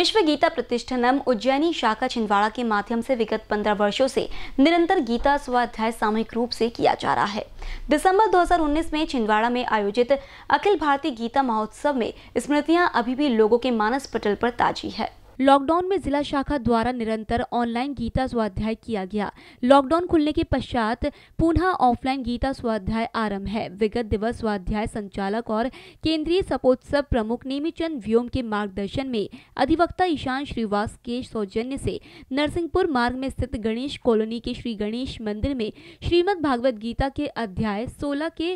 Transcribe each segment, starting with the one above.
विश्व गीता प्रतिष्ठानम उज्जैनी शाखा छिंदवाड़ा के माध्यम से विगत 15 वर्षों से निरंतर गीता स्वाध्याय सामूहिक रूप से किया जा रहा है दिसंबर 2019 में छिंदवाड़ा में आयोजित अखिल भारतीय गीता महोत्सव में स्मृतियां अभी भी लोगों के मानस पटल पर ताजी है लॉकडाउन में जिला शाखा द्वारा निरंतर ऑनलाइन गीता स्वाध्याय किया गया लॉकडाउन खुलने के पश्चात पुनः ऑफलाइन गीता स्वाध्याय आरंभ है विगत दिवस स्वाध्याय संचालक और केंद्रीय सपोत्सव प्रमुख नेमीचंद व्योम के मार्गदर्शन में अधिवक्ता ईशान श्रीवास के सौजन्य से नरसिंहपुर मार्ग में स्थित गणेश कॉलोनी के श्री गणेश मंदिर में श्रीमद भागवत गीता के अध्याय सोलह के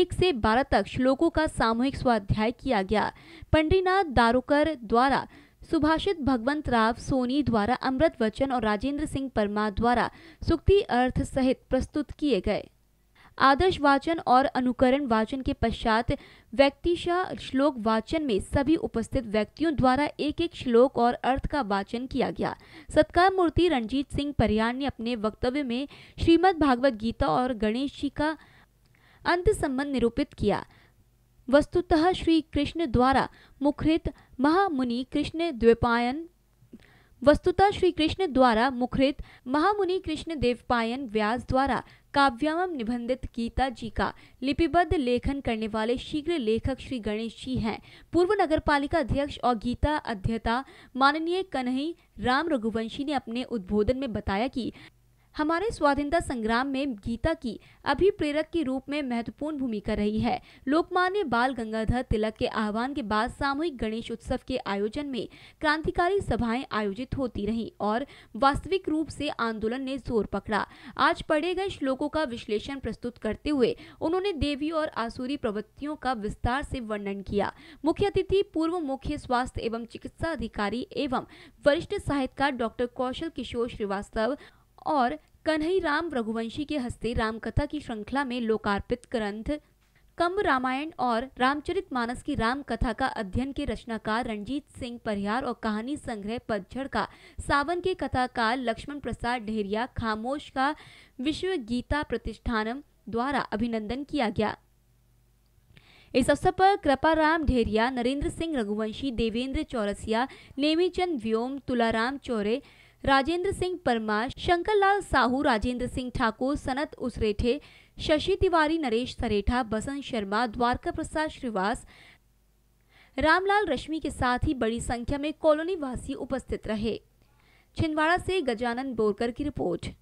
एक से बारह तक श्लोकों का सामूहिक स्वाध्याय किया गया पंडरीनाथ दारोकर द्वारा सुभाषित भगवंत राव सोनी द्वारा अमृत वचन और राजेंद्र सिंह परमा द्वारा सुक्ति अर्थ सहित प्रस्तुत किए गए आदर्श वाचन और अनुकरण वाचन के पश्चात व्यक्तिशा श्लोक वाचन में सभी उपस्थित व्यक्तियों द्वारा एक एक श्लोक और अर्थ का वाचन किया गया सत्कार मूर्ति रणजीत सिंह परियार ने अपने वक्तव्य में श्रीमद् भागवत गीता और गणेश जी का अंत संबंध निरूपित किया वस्तुतः श्री कृष्ण द्वारा मुखरित महामुनि कृष्ण द्वीपायन वस्तुतः श्री कृष्ण द्वारा मुखरित महामुनि कृष्ण देवपायन व्यास द्वारा काव्याम निबंधित गीता जी का लिपिबद्ध लेखन करने वाले शीघ्र लेखक श्री गणेश जी हैं पूर्व नगर पालिका अध्यक्ष और गीता अध्यता माननीय कन्हई राम रघुवंशी ने अपने उद्बोधन में बताया कि हमारे स्वाधीनता संग्राम में गीता की अभिप्रेरक के रूप में महत्वपूर्ण भूमिका रही है लोकमान्य बाल गंगाधर तिलक के आह्वान के बाद सामूहिक गणेश उत्सव के आयोजन में क्रांतिकारी सभाएं आयोजित होती रहीं और वास्तविक रूप से आंदोलन ने जोर पकड़ा आज पढ़े गए श्लोकों का विश्लेषण प्रस्तुत करते हुए उन्होंने देवी और आसूरी प्रवृत्तियों का विस्तार से वर्णन किया मुख्य अतिथि पूर्व मुख्य स्वास्थ्य एवं चिकित्सा अधिकारी एवं वरिष्ठ साहित्यकार डॉक्टर कौशल किशोर श्रीवास्तव और कन्हई राम रघुवंशी के हस्ते रामकथा की श्रृंखला में लोकार्पित ग्रंथ कम्ब रामायण और रामचरित मानस की रामकथा का अध्ययन के रचनाकार रणजीत सिंह परिहार और कहानी संग्रह पतझड़ का सावन के कथाकार लक्ष्मण प्रसाद ढेरिया खामोश का विश्व गीता प्रतिष्ठानम द्वारा अभिनंदन किया गया इस अवसर पर कृपा राम ढेरिया नरेंद्र सिंह रघुवंशी देवेंद्र चौरसिया नेमीचंद व्योम तुलाराम चौरे राजेंद्र सिंह परमार शंकरलाल साहू राजेंद्र सिंह ठाकुर सनत उसरेठे शशि तिवारी नरेश सरेठा बसंत शर्मा द्वारका प्रसाद श्रीवास रामलाल रश्मि के साथ ही बड़ी संख्या में कॉलोनी वासी उपस्थित रहे छिंदवाड़ा से गजानन बोरकर की रिपोर्ट